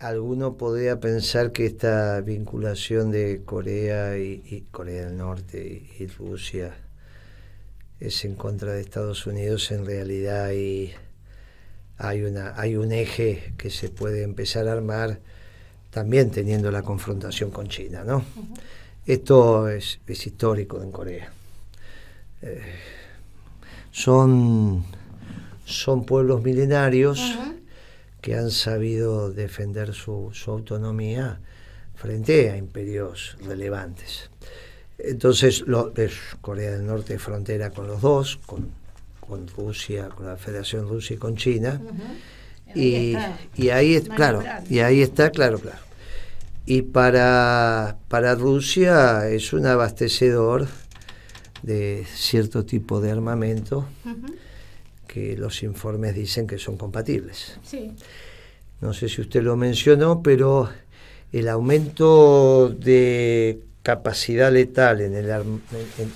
alguno podría pensar que esta vinculación de Corea y, Corea del Norte y, Rusia es en contra de Estados Unidos. En realidad hay, una, hay un eje que se puede empezar a armar también teniendo la confrontación con China. ¿no? Esto es, histórico en Corea. Eh, son, son pueblos milenarios que han sabido defender su, autonomía frente a imperios relevantes. Entonces, lo, Corea del Norte es frontera con los dos, con, Rusia, con la Federación Rusia y con China. y, ahí es, claro, y ahí está, claro, claro. Y para, para Rusia es un abastecedor de cierto tipo de armamento los informes dicen que son compatibles. Sí. No sé si usted lo mencionó, pero el aumento de capacidad letal en el,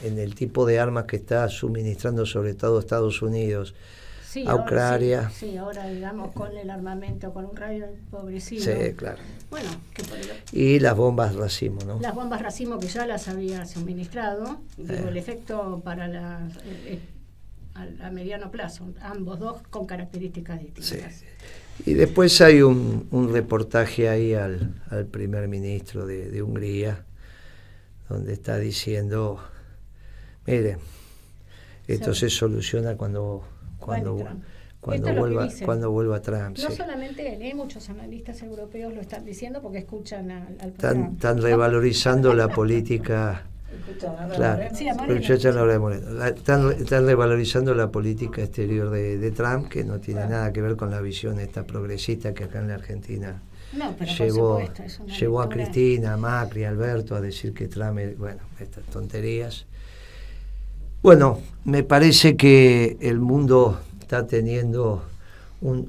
en, el tipo de armas que está suministrando sobre todo Estados Unidos a Ucrania. sí, ahora digamos eh, con el armamento, con un rayo empobrecido. Sí, claro. Y las bombas racimo, ¿no? Las bombas racimo que ya las había suministrado. el eh. efecto para la, eh, a, mediano plazo, ambos dos con características distintas. Y después hay un, un reportaje ahí al, al primer ministro de, de, Hungría, donde está diciendo, mire, esto se soluciona cuando, cuando, cuando vuelva, cuando vuelva Trump. No solamente él, muchos analistas europeos lo están diciendo porque escuchan al, al están revalorizando la política Claro, de están, revalorizando la política exterior de, Trump, que no tiene nada que ver con la visión esta progresista que acá en la Argentina llevó, a Cristina, a Macri, a Alberto a decir que Trump, bueno, estas tonterías. Bueno, me parece que el mundo está teniendo un,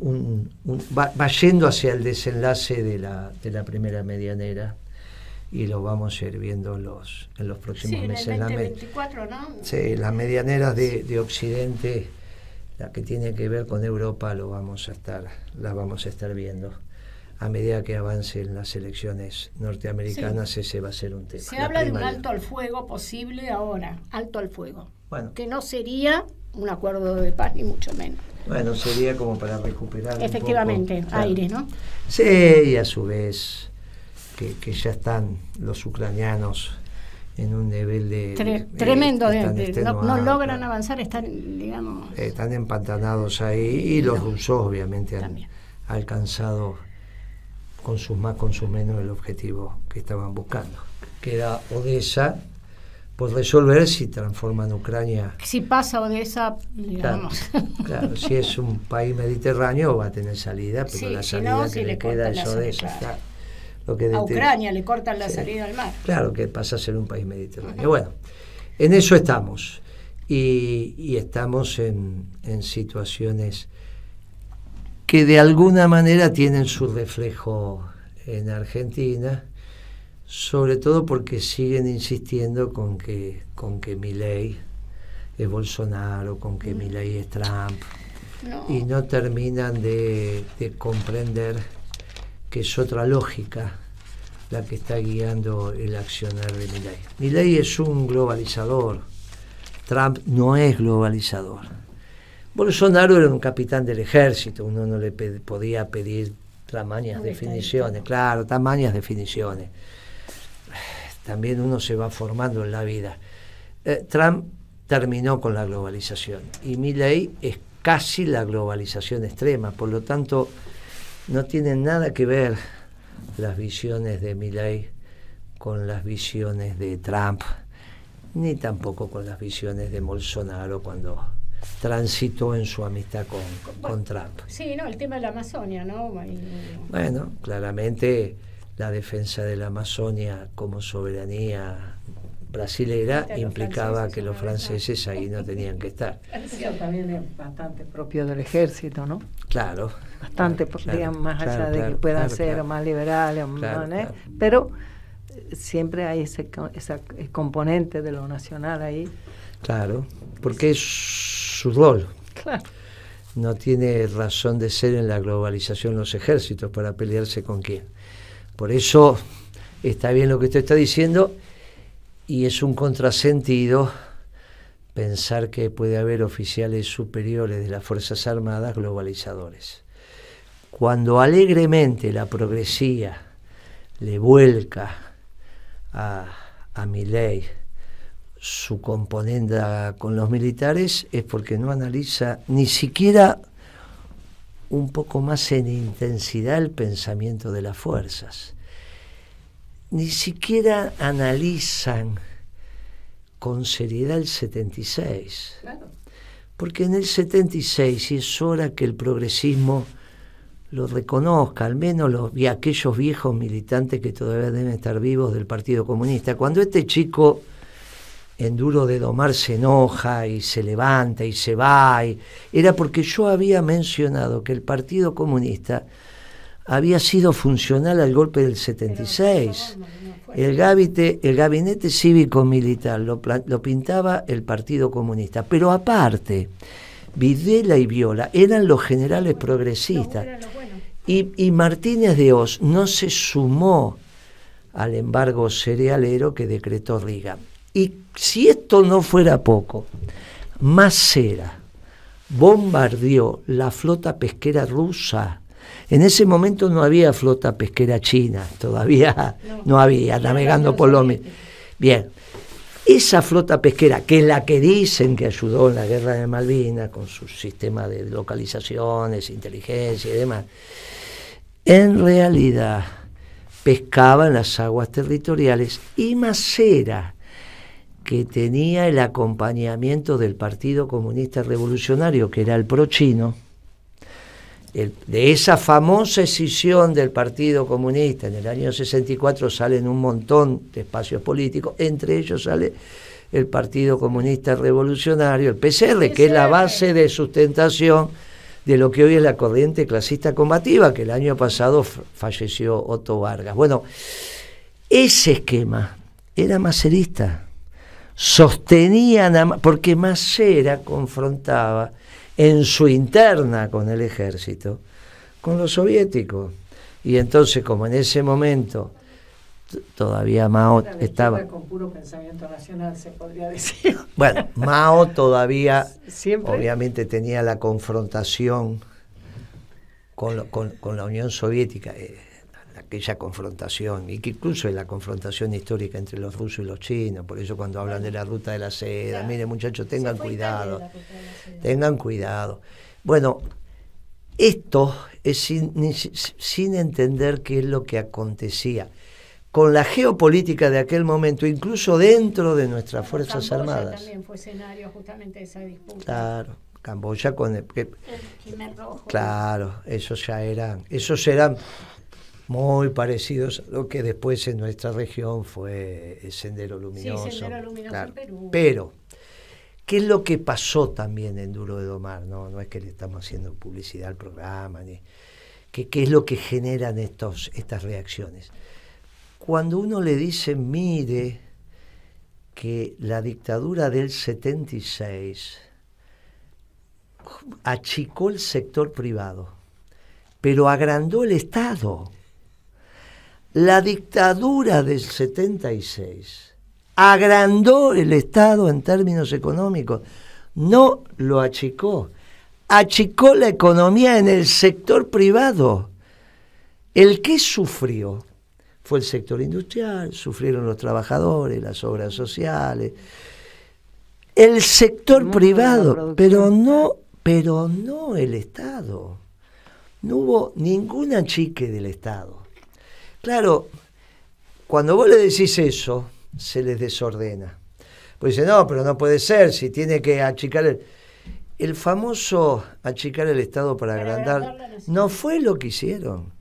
un, va, yendo hacia el desenlace de la primera medianera y lo vamos a ir viendo en los, en los próximos meses. En ¿no? Sí, las medianeras de, Occidente, la que tiene que ver con Europa, lo vamos a estar, las vamos a estar viendo. A medida que avancen las elecciones norteamericanas, ese va a ser un tema. Se habla de un alto al fuego posible ahora, alto al fuego. Bueno. Que no sería un acuerdo de paz, ni mucho menos. Bueno, sería como para recuperar. Efectivamente, aire, ¿no? Sí, y a su vez que, ya están los ucranianos en un nivel de... tremendo, no, logran avanzar, están, digamos... están empantanados ahí y los rusos obviamente han alcanzado con sus más, con sus menos el objetivo que estaban buscando, Queda Odessa, por resolver si transforman Ucrania... Si pasa Odessa, digamos... Claro, si es un país mediterráneo va a tener salida, pero la salida que le, queda es Odessa a Ucrania le cortan la salida al mar. Claro que pasa a ser un país mediterráneo. Bueno, en eso estamos. Y, estamos en, situaciones que de alguna manera tienen su reflejo en Argentina, sobre todo porque siguen insistiendo con que, con que mi ley es Bolsonaro, con que mm. mi ley es Trump. Y no terminan de comprender que es otra lógica la que está guiando el accionar de Milei. Milei es un globalizador, Trump no es globalizador. Bolsonaro era un capitán del ejército, uno no le podía pedir tamañas definiciones, claro, tamañas definiciones. También uno se va formando en la vida. Eh, Trump terminó con la globalización y Milley es casi la globalización extrema, por lo tanto no tienen nada que ver las visiones de Milley con las visiones de Trump, ni tampoco con las visiones de Bolsonaro cuando transitó en su amistad con, Trump. Sí, no, el tema de la Amazonia, ¿no? Bueno, claramente la defensa de la Amazonia como soberanía brasilera implicaba que los franceses ahí no tenían que estar. Eso también es bastante propio del ejército, ¿no? Claro. Bastante, más allá de que puedan ser más liberales, pero eh, siempre hay ese, componente de lo nacional ahí. Claro, porque es su rol. Claro. No tiene razón de ser en la globalización los ejércitos para pelearse con quién. Por eso está bien lo que usted está diciendo y es un contrasentido pensar que puede haber oficiales superiores de las Fuerzas Armadas globalizadores. Cuando alegremente la progresía le vuelca a, a mi ley su componenda con los militares es porque no analiza ni siquiera un poco más en intensidad el pensamiento de las fuerzas ni siquiera analizan con seriedad el 76. Porque en el 76, y es hora que el progresismo lo reconozca, al menos y aquellos viejos militantes que todavía deben estar vivos del Partido Comunista, cuando este chico en duro de domar se enoja y se levanta y se va, era porque yo había mencionado que el Partido Comunista había sido funcional al golpe del 76. El, el gabinete cívico-militar lo, pintaba el Partido Comunista. Pero aparte, Videla y Viola eran los generales progresistas. Y, Martínez de Oz no se sumó al embargo cerealero que decretó Riga. Y si esto no fuera poco, era bombardeó la flota pesquera rusa en ese momento no había flota pesquera china, todavía no, había, navegando por los... Bien, esa flota pesquera, que es la que dicen que ayudó en la guerra de Malvinas con su sistema de localizaciones, inteligencia y demás, en realidad pescaba en las aguas territoriales y Macera, que tenía el acompañamiento del Partido Comunista Revolucionario, que era el pro chino, de esa famosa escisión del Partido Comunista en el año 64 salen un montón de espacios políticos, entre ellos sale el Partido Comunista Revolucionario, el PCR, que es la base de sustentación de lo que hoy es la corriente clasista combativa, que el año pasado falleció Otto Vargas. Bueno, ese esquema era macerista. Sostenían a, porque Macera confrontaba en su interna con el ejército, con los soviéticos. Y entonces, como en ese momento todavía Mao estaba con puro pensamiento nacional se podría decir. Bueno, Mao todavía ¿Siempre? obviamente tenía la confrontación con, la Unión Soviética. Eh, aquella confrontación, y que incluso es la confrontación histórica entre los rusos y los chinos, por eso cuando hablan de la ruta de la seda, mire muchachos, tengan cuidado, tengan cuidado. Bueno, esto es sin, entender qué es lo que acontecía con la geopolítica de aquel momento, incluso dentro de nuestras Fuerzas Armadas. también fue escenario justamente de esa disputa. Claro, Camboya con el... Que, Rojo. Claro, esos ya eran, esos eran muy parecidos a lo que después en nuestra región fue el Sendero Luminoso. Sí, Sendero Luminoso Perú. Pero, ¿qué es lo que pasó también en Duro de Domar? No, no es que le estamos haciendo publicidad al programa, ni qué es lo que generan estos, estas reacciones. Cuando uno le dice, mire, que la dictadura del 76 achicó el sector privado, pero agrandó el Estado. La dictadura del 76 agrandó el Estado en términos económicos, no lo achicó, achicó la economía en el sector privado. El que sufrió fue el sector industrial, sufrieron los trabajadores, las obras sociales, el sector privado, pero no, pero no el Estado. No hubo ningún achique del Estado. Claro, cuando vos le decís eso, se les desordena. Pues dice, no, pero no puede ser, si tiene que achicar el... El famoso achicar el Estado para, para agrandar no fue lo que hicieron.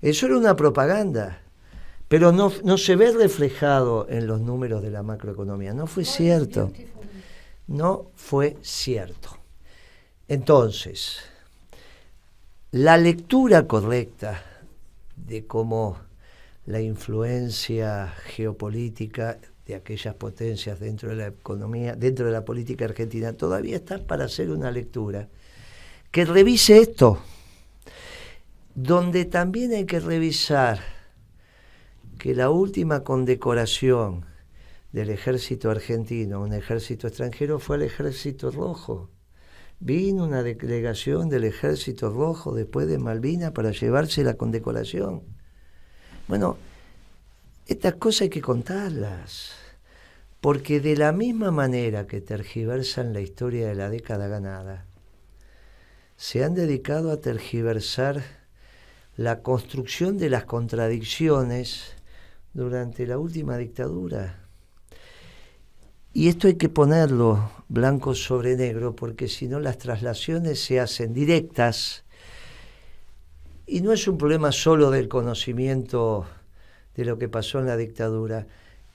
Eso era una propaganda, pero no, no se ve reflejado en los números de la macroeconomía. No fue cierto. No fue cierto. Entonces, la lectura correcta de cómo la influencia geopolítica de aquellas potencias dentro de la economía, dentro de la política argentina, todavía está para hacer una lectura que revise esto, donde también hay que revisar que la última condecoración del ejército argentino, un ejército extranjero, fue el ejército rojo. Vino una delegación del ejército rojo después de Malvinas para llevarse la condecoración bueno, estas cosas hay que contarlas, porque de la misma manera que tergiversan la historia de la década ganada, se han dedicado a tergiversar la construcción de las contradicciones durante la última dictadura. Y esto hay que ponerlo blanco sobre negro, porque si no las traslaciones se hacen directas y no es un problema solo del conocimiento de lo que pasó en la dictadura,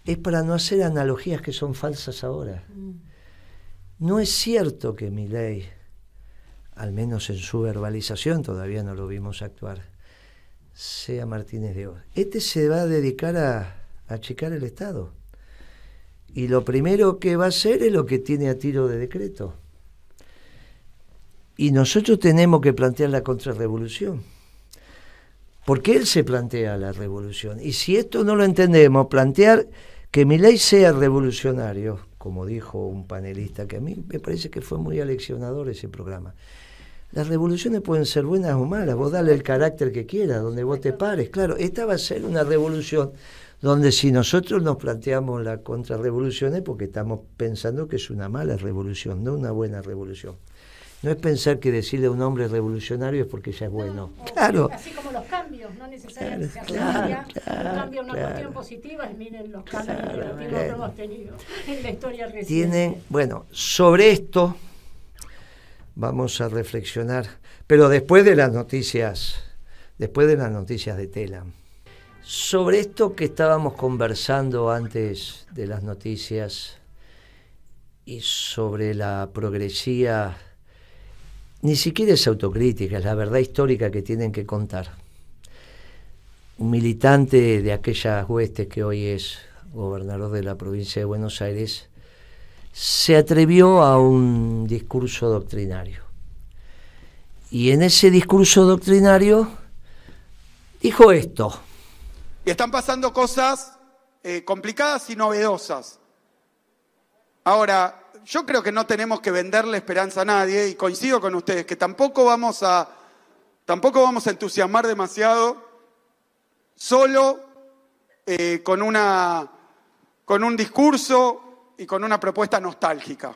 es para no hacer analogías que son falsas ahora. Mm. No es cierto que mi ley, al menos en su verbalización, todavía no lo vimos actuar, sea Martínez de Oz. Este se va a dedicar a, achicar el Estado. Y lo primero que va a hacer es lo que tiene a tiro de decreto. Y nosotros tenemos que plantear la contrarrevolución qué él se plantea la revolución. Y si esto no lo entendemos, plantear que mi ley sea revolucionario, como dijo un panelista, que a mí me parece que fue muy aleccionador ese programa. Las revoluciones pueden ser buenas o malas, vos dale el carácter que quieras, donde vos te pares. Claro, esta va a ser una revolución donde si nosotros nos planteamos la contrarrevolución es porque estamos pensando que es una mala revolución, no una buena revolución. No es pensar que decirle a un hombre revolucionario es porque ya es bueno. claro. Así como los cambios, no necesariamente claro, claro, Un cambio una cuestión positiva es miren los cambios que hemos tenido en la historia reciente. Tienen, bueno, sobre esto vamos a reflexionar, pero después de las noticias, después de las noticias de Tela. Sobre esto que estábamos conversando antes de las noticias y sobre la progresía ni siquiera es autocrítica, es la verdad histórica que tienen que contar. Un militante de aquellas huestes que hoy es gobernador de la provincia de Buenos Aires, se atrevió a un discurso doctrinario. Y en ese discurso doctrinario dijo esto. Y están pasando cosas eh, complicadas y novedosas. Ahora, yo creo que no tenemos que venderle esperanza a nadie y coincido con ustedes que tampoco vamos a, tampoco vamos a entusiasmar demasiado solo eh, con, una, con un discurso y con una propuesta nostálgica.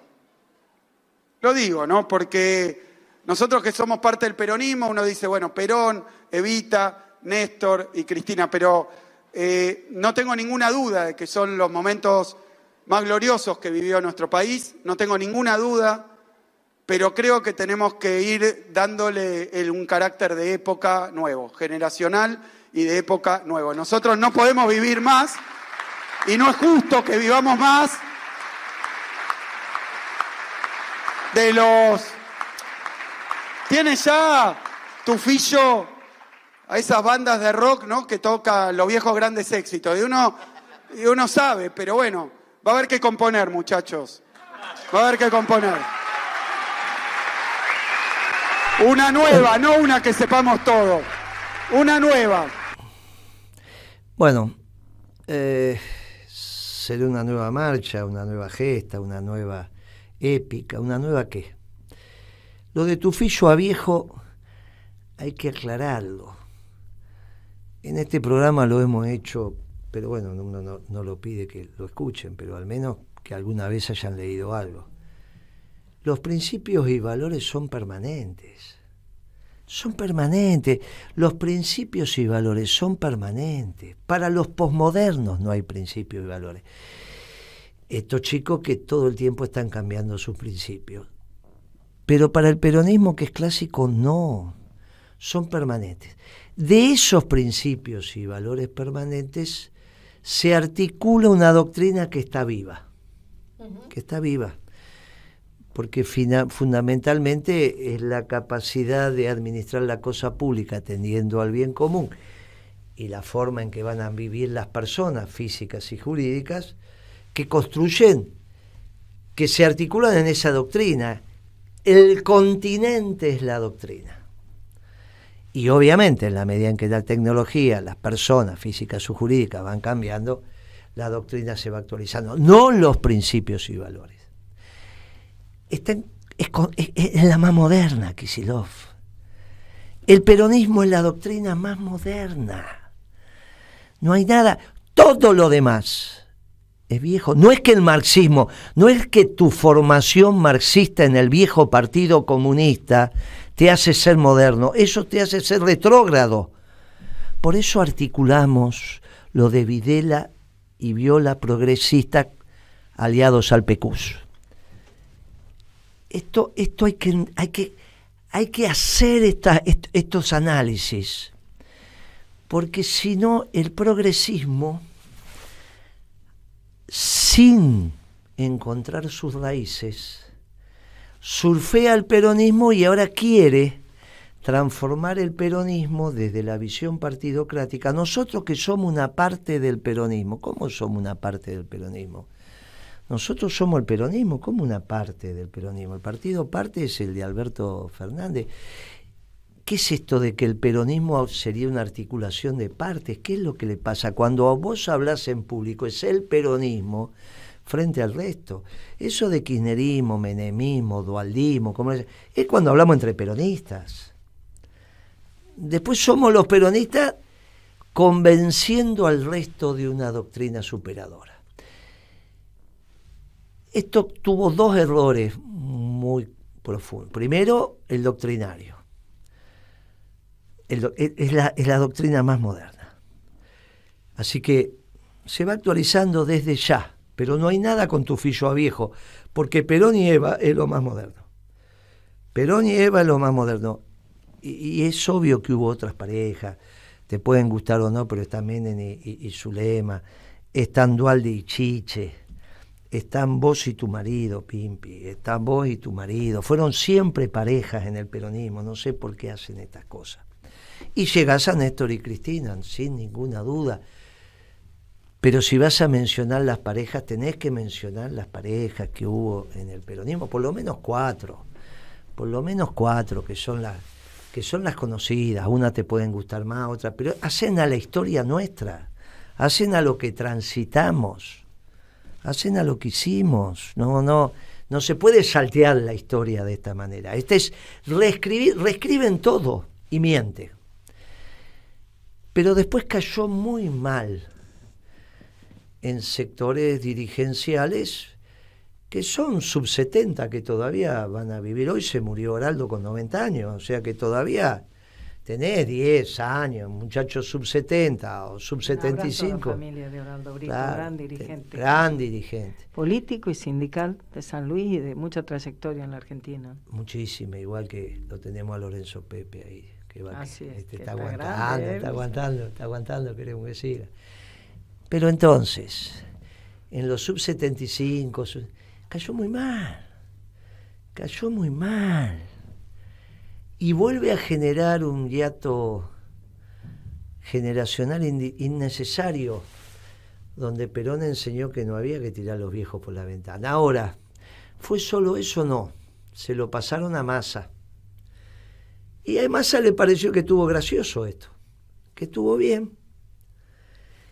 Lo digo, ¿no? Porque nosotros que somos parte del peronismo, uno dice, bueno, Perón, Evita, Néstor y Cristina, pero eh, no tengo ninguna duda de que son los momentos más gloriosos que vivió nuestro país, no tengo ninguna duda, pero creo que tenemos que ir dándole un carácter de época nuevo, generacional y de época nueva. Nosotros no podemos vivir más y no es justo que vivamos más de los... Tienes ya tu fillo a esas bandas de rock, ¿no? Que toca los viejos grandes éxitos. uno, y uno sabe, pero bueno, Va a haber que componer, muchachos. Va a haber que componer. Una nueva, no una que sepamos todo. Una nueva. Bueno, eh, será una nueva marcha, una nueva gesta, una nueva épica, una nueva qué. Lo de tu fillo a viejo hay que aclararlo. En este programa lo hemos hecho pero bueno, uno no, no, lo pide que lo escuchen, pero al menos que alguna vez hayan leído algo. Los principios y valores son permanentes. Son permanentes. Los principios y valores son permanentes. Para los posmodernos no hay principios y valores. Estos chicos que todo el tiempo están cambiando sus principios. Pero para el peronismo que es clásico, no. Son permanentes. De esos principios y valores permanentes se articula una doctrina que está viva, que está viva, porque fundamentalmente es la capacidad de administrar la cosa pública atendiendo al bien común y la forma en que van a vivir las personas físicas y jurídicas que construyen, que se articulan en esa doctrina. El continente es la doctrina. Y obviamente, en la medida en que la tecnología, las personas físicas o jurídicas van cambiando, la doctrina se va actualizando, no los principios y valores. es, la más moderna, Kisilov. El peronismo es la doctrina más moderna. No hay nada, todo lo demás es viejo. No es que el marxismo, no es que tu formación marxista en el viejo partido comunista te hace ser moderno, eso te hace ser retrógrado. Por eso articulamos lo de Videla y Viola progresista aliados al PECUS. Esto, esto hay, que, hay, que, hay que hacer estos análisis, porque si no el progresismo, sin encontrar sus raíces, surfea el peronismo y ahora quiere transformar el peronismo desde la visión partidocrática. Nosotros que somos una parte del peronismo, ¿cómo somos una parte del peronismo? Nosotros somos el peronismo, ¿Cómo una parte del peronismo. El partido parte es el de Alberto Fernández. ¿Qué es esto de que el peronismo sería una articulación de partes? ¿Qué es lo que le pasa? Cuando vos hablas en público, es el peronismo, frente al resto. Eso de kirchnerismo, menemismo, dualismo, es, cuando hablamos entre peronistas. Después somos los peronistas convenciendo al resto de una doctrina superadora. Esto tuvo dos errores muy profundos. Primero, el doctrinario. E-, es la doctrina más moderna. Así que se va actualizando desde ya pero no hay nada con tu fillo a viejo, porque Perón y Eva es lo más moderno. Perón y Eva es lo más moderno. Y, es obvio que hubo otras parejas, te pueden gustar o no, pero están Menem y, y Zulema, están Dualde y Chiche, están vos y tu marido, Pimpi, están vos y tu marido. Fueron siempre parejas en el peronismo, no sé por qué hacen estas cosas. Y llegas a Néstor y Cristina, sin ninguna duda. Pero si vas a mencionar las parejas, tenés que mencionar las parejas que hubo en el peronismo, por lo menos cuatro, por lo menos cuatro que son las que son las conocidas, una te pueden gustar más, otra, pero hacen a la historia nuestra, hacen a lo que transitamos, hacen a lo que hicimos, no, no, no se puede saltear la historia de esta manera. Este es reescribir, reescriben todo y miente. Pero después cayó muy mal en sectores dirigenciales que son sub 70 que todavía van a vivir. Hoy se murió Oraldo con 90 años, o sea que todavía tenés 10 años, muchachos sub 70 o sub 75. familia de Oraldo Brito, gran dirigente. Gran dirigente. Político y sindical de San Luis y de mucha trayectoria en la Argentina. Muchísima, igual que lo tenemos a Lorenzo Pepe ahí, que va Así es, este, está, aguantando, está, aguantando, está aguantando, está queremos que siga. Pero entonces, en los sub-75, cayó muy mal, cayó muy mal. Y vuelve a generar un hiato generacional innecesario, donde Perón enseñó que no había que tirar a los viejos por la ventana. Ahora, ¿fue solo eso no? Se lo pasaron a Massa. Y a Massa le pareció que estuvo gracioso esto, que estuvo bien,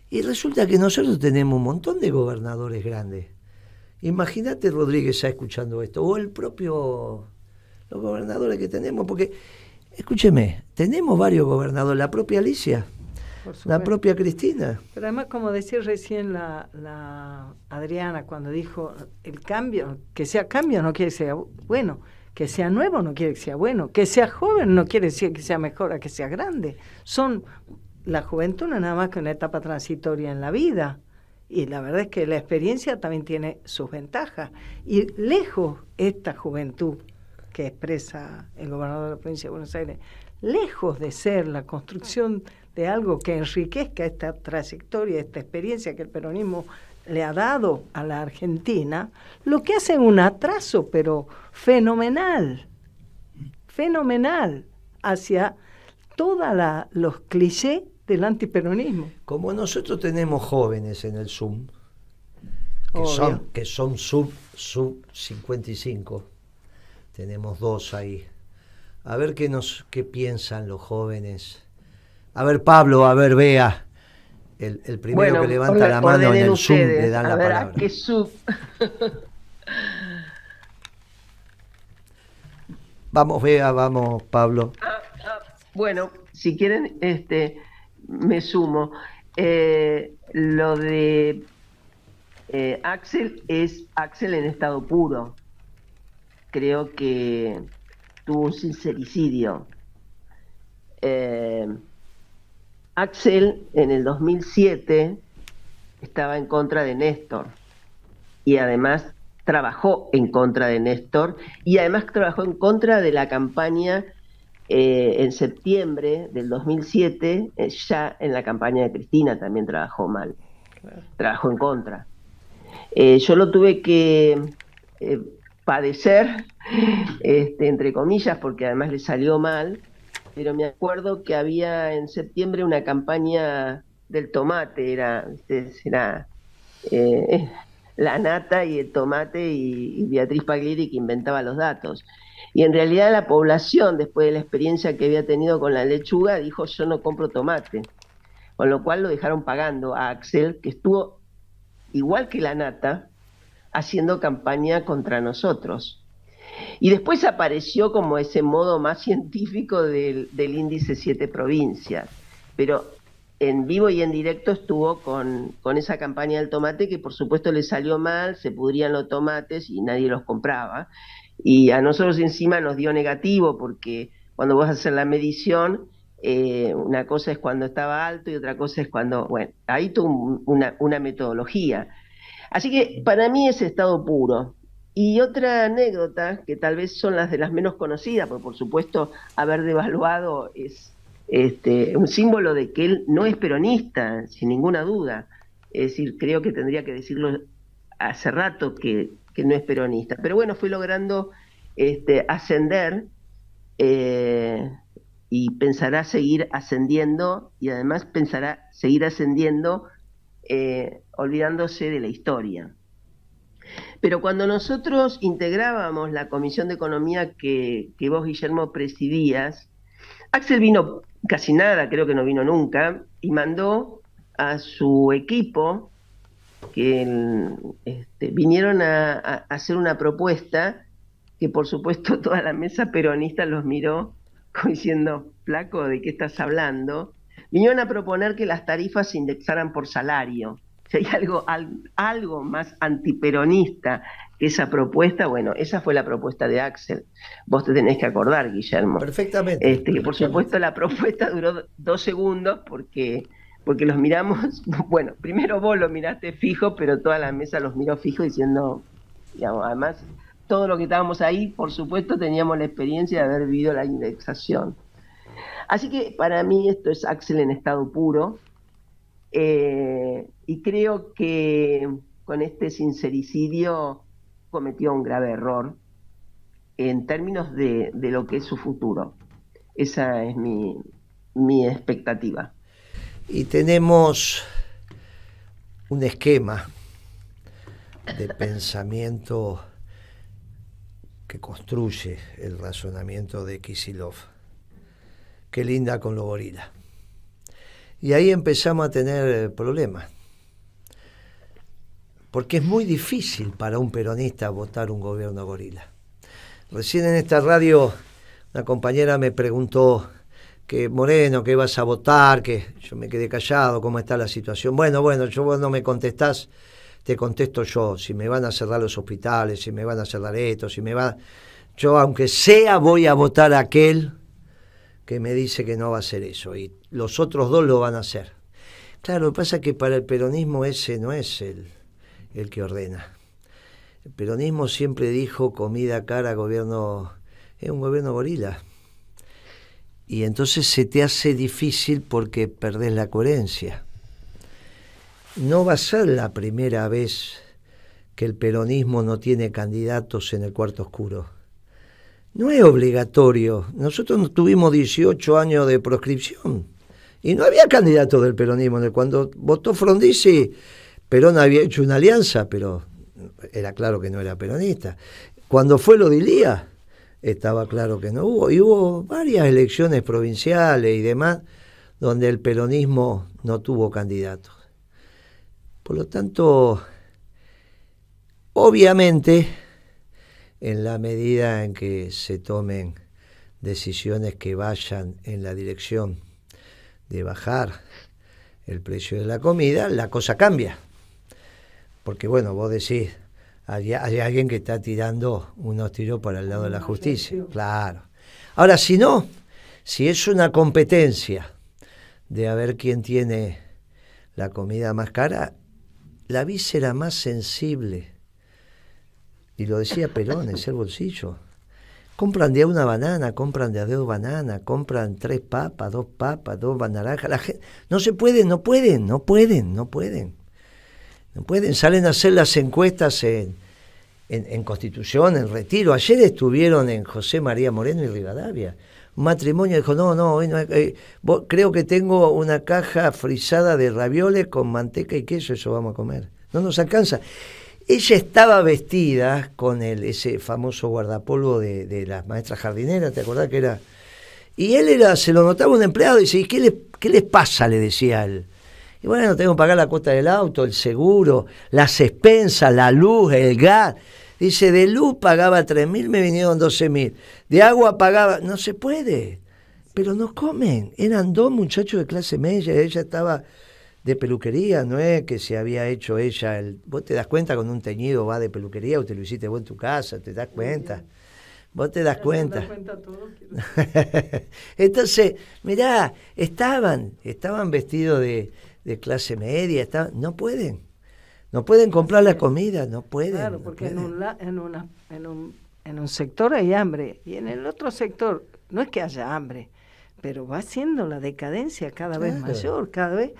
y resulta que nosotros tenemos un montón de gobernadores grandes. Imagínate Rodríguez ya escuchando esto, o el propio, los gobernadores que tenemos, porque, escúcheme, tenemos varios gobernadores, la propia Alicia, la propia Cristina. Pero además, como decía recién la, Adriana, cuando dijo, el cambio, que sea cambio no quiere que sea bueno, que sea nuevo no quiere que sea bueno, que sea joven no quiere decir que sea mejor que sea grande. Son la juventud no es nada más que una etapa transitoria en la vida. Y la verdad es que la experiencia también tiene sus ventajas. Y lejos esta juventud que expresa el gobernador de la provincia de Buenos Aires, lejos de ser la construcción de algo que enriquezca esta trayectoria, esta experiencia que el peronismo le ha dado a la Argentina, lo que hace un atraso, pero fenomenal, fenomenal, hacia todos los clichés del antiperonismo. Como nosotros tenemos jóvenes en el Zoom, que son, que son sub, sub 55, tenemos dos ahí. A ver qué, nos, qué piensan los jóvenes. A ver, Pablo, a ver, Bea. El, primero que levanta la mano en el Zoom le dan la palabra. vamos, Bea, vamos, Pablo. Ah, ah. bueno, si quieren, este, me sumo. Eh, lo de eh, Axel es Axel en estado puro. Creo que tuvo un sincericidio. Eh, Axel en el 2007 estaba en contra de Néstor y además trabajó en contra de Néstor y además trabajó en contra de la campaña eh, en septiembre del 2007, eh, ya en la campaña de Cristina también trabajó mal, trabajó en contra. Eh, yo lo tuve que padecer, este, entre comillas, porque además le salió mal, pero me acuerdo que había en septiembre una campaña del tomate, era, la nata y el tomate y, Beatriz Pagliari que inventaba los datos. Y en realidad la población, después de la experiencia que había tenido con la lechuga, dijo yo no compro tomate. Con lo cual lo dejaron pagando a Axel, que estuvo igual que la nata, haciendo campaña contra nosotros. Y después apareció como ese modo más científico del, índice siete provincias. Pero en vivo y en directo estuvo con, con, esa campaña del tomate que por supuesto le salió mal, se pudrían los tomates y nadie los compraba. Y a nosotros encima nos dio negativo porque cuando vos haces la medición, eh, una cosa es cuando estaba alto y otra cosa es cuando, bueno, ahí tuvo una, metodología. Así que para mí es estado puro. Y otra anécdota, que tal vez son las de las menos conocidas, porque por supuesto haber devaluado es este, un símbolo de que él no es peronista, sin ninguna duda. Es decir, creo que tendría que decirlo hace rato que que no es peronista. Pero bueno, fui logrando este, ascender eh, y pensará seguir ascendiendo y además pensará seguir ascendiendo eh, olvidándose de la historia. Pero cuando nosotros integrábamos la Comisión de Economía que, que vos, Guillermo, presidías, Axel vino casi nada, creo que no vino nunca, y mandó a su equipo que mm, este, vinieron a, hacer una propuesta que por supuesto toda la mesa peronista los miró diciendo, flaco, ¿de qué estás hablando? Vinieron a proponer que las tarifas se indexaran por salario. Si hay algo, algo más antiperonista que esa propuesta, bueno, esa fue la propuesta de Axel. Vos te tenés que acordar, Guillermo. Perfectamente. Este, por supuesto la propuesta duró dos segundos porque porque los miramos, bueno, primero vos lo miraste fijo, pero toda la mesa los miró fijo diciendo, digamos, además, todo lo que estábamos ahí, por supuesto, teníamos la experiencia de haber vivido la indexación. Así que para mí esto es Axel en estado puro, eh, y creo que con este sincericidio cometió un grave error en términos de, lo que es su futuro. Esa es mi expectativa y tenemos un esquema de pensamiento que construye el razonamiento de Kisilov. Qué linda con lo gorila. Y ahí empezamos a tener problemas. Porque es muy difícil para un peronista votar un gobierno gorila. Recién en esta radio una compañera me preguntó que Moreno, que vas a votar, que yo me quedé callado, cómo está la situación. Bueno, bueno, yo vos no me contestás, te contesto yo, si me van a cerrar los hospitales, si me van a cerrar esto, si me va... Yo, aunque sea, voy a votar a aquel que me dice que no va a hacer eso, y los otros dos lo van a hacer. Claro, lo que pasa es que para el peronismo ese no es el, el que ordena. El peronismo siempre dijo comida cara, gobierno... Es un gobierno gorila y entonces se te hace difícil porque perdés la coherencia. No va a ser la primera vez que el peronismo no tiene candidatos en el cuarto oscuro. No es obligatorio. Nosotros tuvimos 18 años de proscripción y no había candidatos del peronismo. Cuando votó Frondizi, Perón había hecho una alianza, pero era claro que no era peronista. Cuando fue lo de estaba claro que no hubo. Y hubo varias elecciones provinciales y demás donde el peronismo no tuvo candidatos. Por lo tanto, obviamente, en la medida en que se tomen decisiones que vayan en la dirección de bajar el precio de la comida, la cosa cambia. Porque bueno, vos decís, hay, alguien que está tirando unos tiros para el lado de la ah, justicia. Claro. Ahora, si no, si es una competencia de a ver quién tiene la comida más cara, la víscera más sensible, y lo decía Perón, es el bolsillo. Compran de una banana, compran de dos bananas, compran tres papas, dos papas, dos naranjas. La gente, no se pueden, no pueden, no pueden, no pueden. No pueden, salen a hacer las encuestas en, Constitución, en Retiro. Ayer estuvieron en José María Moreno y Rivadavia. Un matrimonio dijo, no, no, hoy no eh, creo que tengo una caja frisada de ravioles con manteca y queso, eso vamos a comer. No nos alcanza. Ella estaba vestida con ese famoso guardapolvo de, las maestras jardineras, ¿te acordás que era? Y él era, se lo notaba un empleado y dice, qué qué les pasa? le decía él. Y bueno, tengo que pagar la cuota del auto, el seguro, las expensas, la luz, el gas. Dice, de luz pagaba 3.000, me vinieron mil De agua pagaba, no se puede. Pero no comen. Eran dos muchachos de clase media, ella estaba de peluquería, no es que se había hecho ella. vos te das cuenta Con un teñido va de peluquería Usted lo hiciste vos en tu casa, te das cuenta. Vos te das cuenta. cuenta todo, Entonces, mirá, estaban, estaban vestidos de, de clase media, está, no pueden. No pueden comprar la comida, no pueden. Claro, porque En, un en, un, sector hay hambre y en el otro sector no es que haya hambre, pero va siendo la decadencia cada vez mayor, cada vez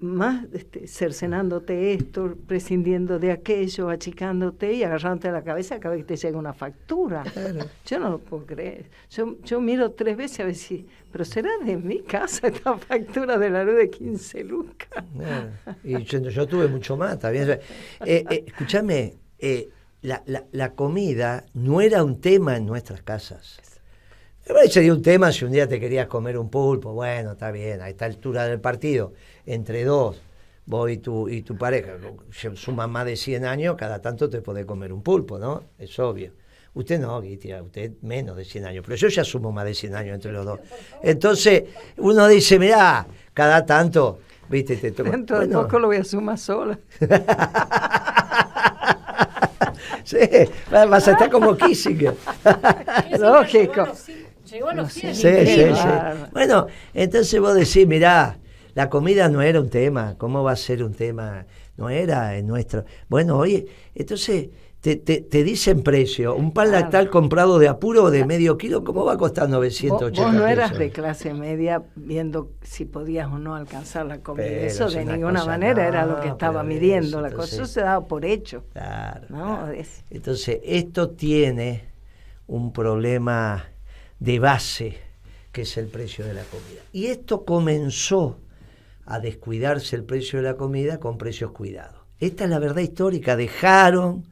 más este, cercenándote esto, prescindiendo de aquello, achicándote y agarrándote a la cabeza cada vez que te llega una factura. Yo no lo puedo creer. Yo, miro tres veces a ver si, pero será de mi casa esta factura de la luz de 15 lucas. y yo, tuve mucho más, también. Eh, eh, escúchame, eh, la, la, comida no era un tema en nuestras casas. Además, sería un tema si un día te querías comer un pulpo, bueno, está bien, a esta altura del partido, entre dos, vos y tu, y tu pareja, suman más de 100 años, cada tanto te podés comer un pulpo, ¿no? Es obvio. Usted no, usted menos de 100 años, pero yo ya sumo más de 100 años entre los dos. Entonces, uno dice, mirá, cada tanto, viste, te toca. poco lo voy a sumar sola. sí, vas a estar como Kissinger. Lógico. Llegó los Bueno, entonces vos decís, mirá, la comida no era un tema, ¿cómo va a ser un tema? No era en nuestro. Bueno, oye, entonces te, te, dicen precio. Un pan lactal comprado de apuro de medio kilo, ¿cómo va a costar 980 vos no eras de clase media viendo si podías o no alcanzar la comida. eso de ninguna manera era lo que estaba midiendo. la cosa eso se daba por hecho. Entonces, esto tiene un problema de base, que es el precio de la comida. Y esto comenzó a descuidarse el precio de la comida con precios cuidados. Esta es la verdad histórica. Dejaron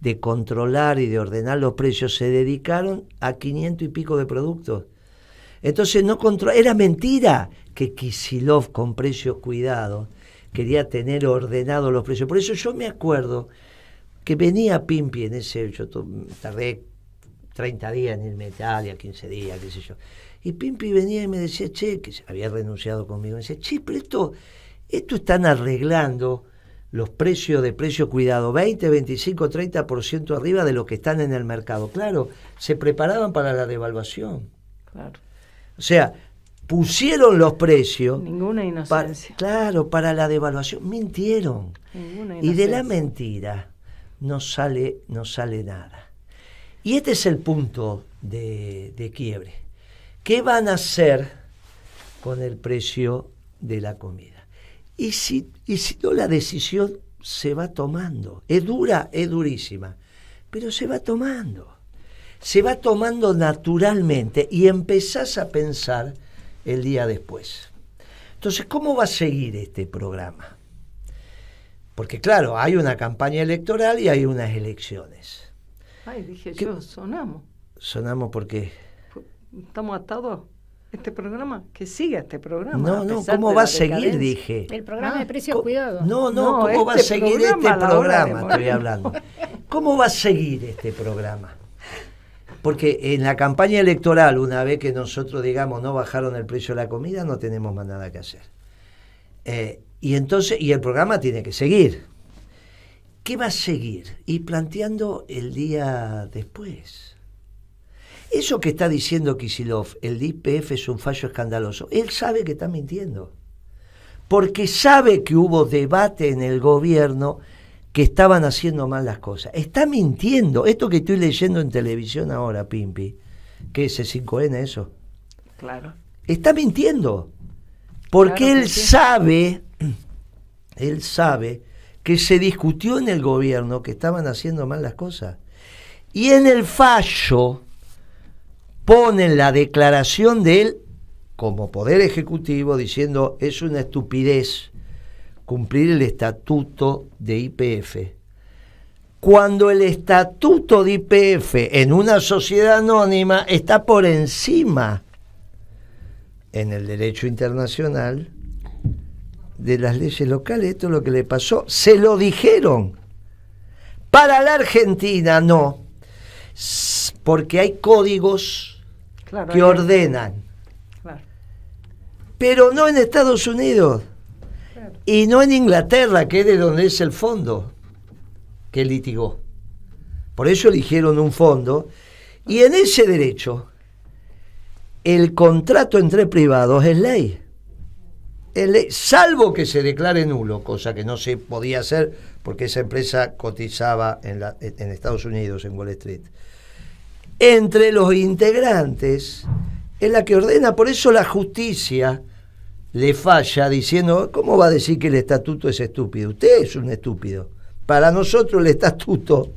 de controlar y de ordenar los precios, se dedicaron a 500 y pico de productos. Entonces no control era mentira que Kisilov con precios cuidados quería tener ordenados los precios. Por eso yo me acuerdo que venía Pimpi en ese, yo tardé 30 días en y a 15 días, qué sé yo. Y Pimpi venía y me decía, che, que había renunciado conmigo, me decía, che, pero esto, esto están arreglando los precios de precio cuidado, 20, 25, 30% arriba de lo que están en el mercado. Claro, se preparaban para la devaluación. Claro. O sea, pusieron los precios. Ninguna inocencia. Para, claro, para la devaluación. Mintieron. Y de la mentira no sale, no sale nada. Y este es el punto de, quiebre. ¿Qué van a hacer con el precio de la comida? Y si, y si no, la decisión se va tomando. Es dura, es durísima, pero se va tomando. Se va tomando naturalmente y empezás a pensar el día después. Entonces, ¿cómo va a seguir este programa? Porque claro, hay una campaña electoral y hay unas elecciones. Ay, dije yo, sonamos. Sonamos porque... Estamos atados este programa, que siga este programa. Ah, no, no, ¿cómo va a seguir? Dije. Este el programa de precios cuidado. No, no, ¿cómo va a seguir este programa? Estoy hablando. ¿Cómo va a seguir este programa? Porque en la campaña electoral, una vez que nosotros digamos no bajaron el precio de la comida, no tenemos más nada que hacer. Eh, y entonces, y el programa tiene que seguir qué va a seguir y planteando el día después. Eso que está diciendo Kisilov, el dipf es un fallo escandaloso, él sabe que está mintiendo. Porque sabe que hubo debate en el gobierno que estaban haciendo mal las cosas. Está mintiendo. Esto que estoy leyendo en televisión ahora, Pimpi, que es C5N eso. Claro. Está mintiendo. Porque él sabe, él sabe que se discutió en el gobierno que estaban haciendo mal las cosas. Y en el fallo ponen la declaración de él como poder ejecutivo diciendo es una estupidez cumplir el estatuto de IPF. Cuando el estatuto de IPF en una sociedad anónima está por encima en el derecho internacional de las leyes locales, esto es lo que le pasó, se lo dijeron. Para la Argentina no, porque hay códigos que ordenan. Pero no en Estados Unidos y no en Inglaterra, que es de donde es el fondo que litigó. Por eso eligieron un fondo. Y en ese derecho, el contrato entre privados es ley salvo que se declare nulo, cosa que no se podía hacer porque esa empresa cotizaba en, la, en Estados Unidos, en Wall Street. Entre los integrantes es la que ordena, por eso la justicia le falla diciendo, ¿cómo va a decir que el estatuto es estúpido? Usted es un estúpido. Para nosotros el estatuto...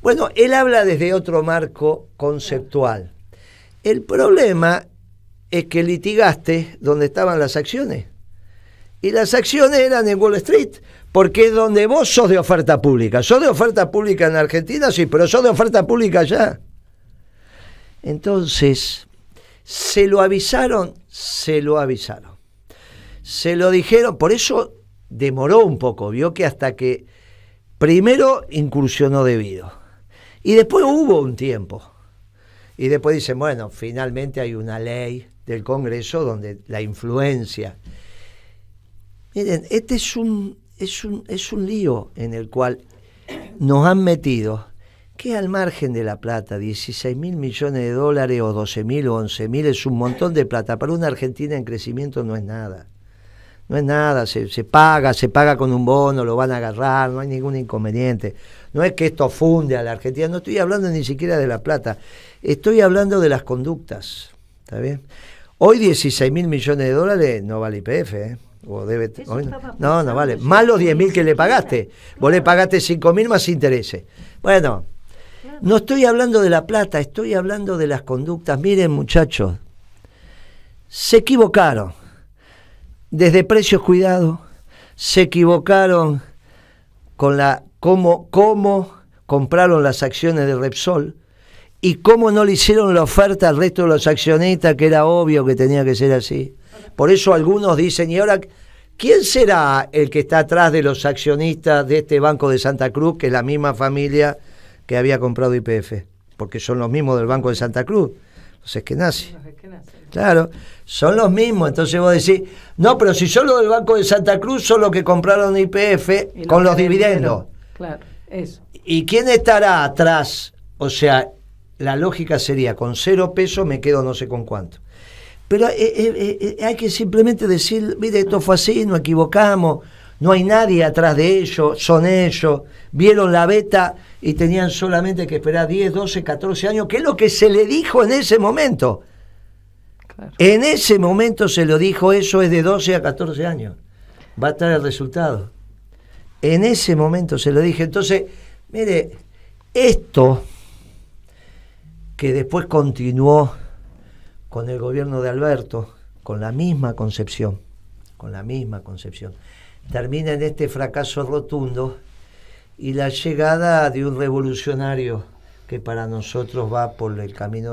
Bueno, él habla desde otro marco conceptual. El problema es que litigaste donde estaban las acciones y las acciones eran en Wall Street, porque es donde vos sos de oferta pública. Sos de oferta pública en Argentina, sí, pero sos de oferta pública allá. Entonces, se lo avisaron, se lo avisaron. Se lo dijeron, por eso demoró un poco, vio que hasta que primero incursionó debido. Y después hubo un tiempo. Y después dicen, bueno, finalmente hay una ley del Congreso donde la influencia Miren, este es un, es un, lío en el cual nos han metido que al margen de la plata, 16 mil millones de dólares o 12 mil o 11 mil es un montón de plata. Para una Argentina en crecimiento no es nada. No es nada, se, paga, se paga con un bono, lo van a agarrar, no hay ningún inconveniente. No es que esto funde a la Argentina, no estoy hablando ni siquiera de la plata, estoy hablando de las conductas. ¿Está bien? Hoy 16 mil millones de dólares no vale IPF, ¿eh? debe, no, no, vale. Más los 10.000 que le pagaste. Vos le pagaste 5.000 más intereses. Bueno, no estoy hablando de la plata, estoy hablando de las conductas. Miren muchachos, se equivocaron. Desde precios cuidados, se equivocaron con la cómo, cómo compraron las acciones de Repsol y cómo no le hicieron la oferta al resto de los accionistas, que era obvio que tenía que ser así. Por eso algunos dicen, ¿y ahora quién será el que está atrás de los accionistas de este Banco de Santa Cruz, que es la misma familia que había comprado IPF? Porque son los mismos del Banco de Santa Cruz, qué nace. Claro, son los mismos. Entonces vos decís, no, pero si son los del Banco de Santa Cruz, son los que compraron IPF con los dividendos. Claro, eso. ¿Y quién estará atrás? O sea, la lógica sería, con cero pesos me quedo no sé con cuánto. Pero eh, eh, eh, hay que simplemente decir, mire, esto fue así, nos equivocamos, no hay nadie atrás de ellos, son ellos, vieron la beta y tenían solamente que esperar 10, 12, 14 años, que es lo que se le dijo en ese momento. En ese momento se lo dijo, eso es de 12 a 14 años, va a estar el resultado. En ese momento se lo dije, entonces, mire, esto que después continuó con el gobierno de Alberto, con la misma concepción, con la misma concepción. Termina en este fracaso rotundo y la llegada de un revolucionario que para nosotros va por el camino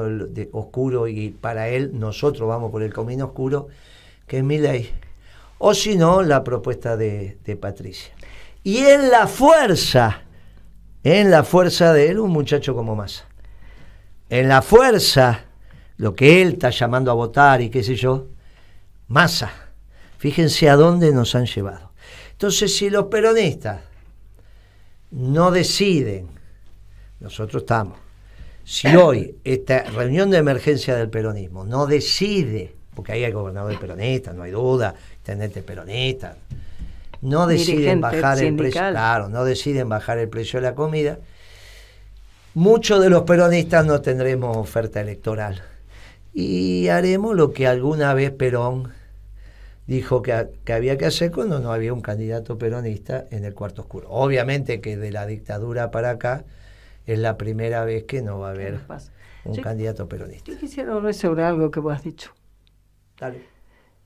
oscuro y para él nosotros vamos por el camino oscuro, que es mi ley. O si no, la propuesta de, de Patricia. Y en la fuerza, en la fuerza de él, un muchacho como Massa. En la fuerza lo que él está llamando a votar y qué sé yo, masa. Fíjense a dónde nos han llevado. Entonces, si los peronistas no deciden, nosotros estamos, si hoy esta reunión de emergencia del peronismo no decide, porque ahí hay gobernadores peronistas, no hay duda, tenente peronistas, no deciden bajar el precio, claro, no deciden bajar el precio de la comida, muchos de los peronistas no tendremos oferta electoral y haremos lo que alguna vez Perón dijo que, había que hacer cuando no había un candidato peronista en el cuarto oscuro. Obviamente que de la dictadura para acá es la primera vez que no va a haber un candidato peronista. Yo quisiera hablar sobre algo que vos has dicho. Dale.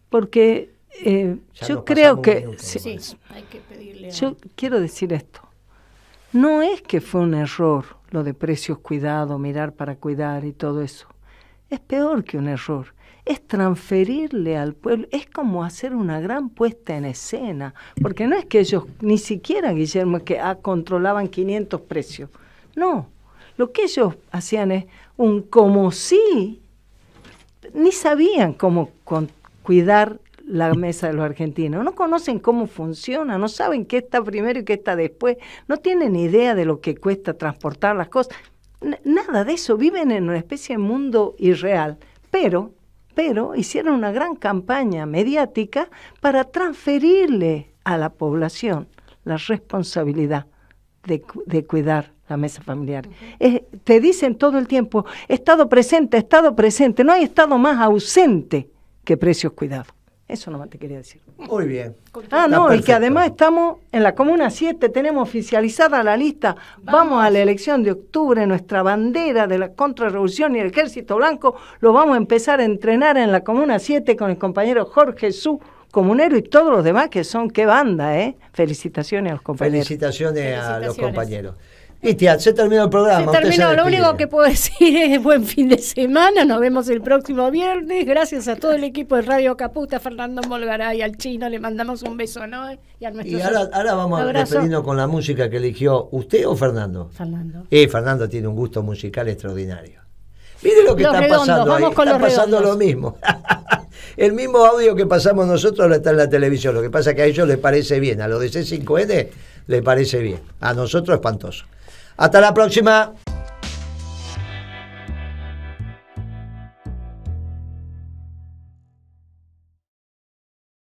Porque eh, yo creo que... sí, hay que pedirle Yo quiero decir esto. No es que fue un error lo de precios cuidado, mirar para cuidar y todo eso es peor que un error, es transferirle al pueblo, es como hacer una gran puesta en escena, porque no es que ellos, ni siquiera Guillermo, que ah, controlaban 500 precios, no, lo que ellos hacían es un como si, ni sabían cómo cuidar la mesa de los argentinos, no conocen cómo funciona, no saben qué está primero y qué está después, no tienen idea de lo que cuesta transportar las cosas, nada de eso, viven en una especie de mundo irreal, pero, pero hicieron una gran campaña mediática para transferirle a la población la responsabilidad de, cuidar la mesa familiar. te dicen todo el tiempo, estado presente, estado presente, no hay estado más ausente que precios cuidados. Eso nomás te quería decir. Muy bien. Ah, no, y que además estamos en la Comuna 7, tenemos oficializada la lista. Vamos. a la elección de octubre, nuestra bandera de la contrarrevolución y el ejército blanco lo vamos a empezar a entrenar en la Comuna 7 con el compañero Jorge Su, comunero, y todos los demás que son, qué banda, ¿eh? Felicitaciones a los compañeros. Felicitaciones. a los compañeros. Cristian, se terminó el programa. Se terminó, lo único que puedo decir es buen fin de semana, nos vemos el próximo viernes, gracias a todo el equipo de Radio Caputa, Fernando y al chino, le mandamos un beso ¿no? y a Y ahora, vamos a con la música que eligió usted o Fernando. Fernando. Eh, Fernando tiene un gusto musical extraordinario. Mire lo que está pasando está pasando lo mismo. El mismo audio que pasamos nosotros lo está en la televisión. Lo que pasa es que a ellos les parece bien. A los de C5N les parece bien. A nosotros espantoso. Hasta la próxima.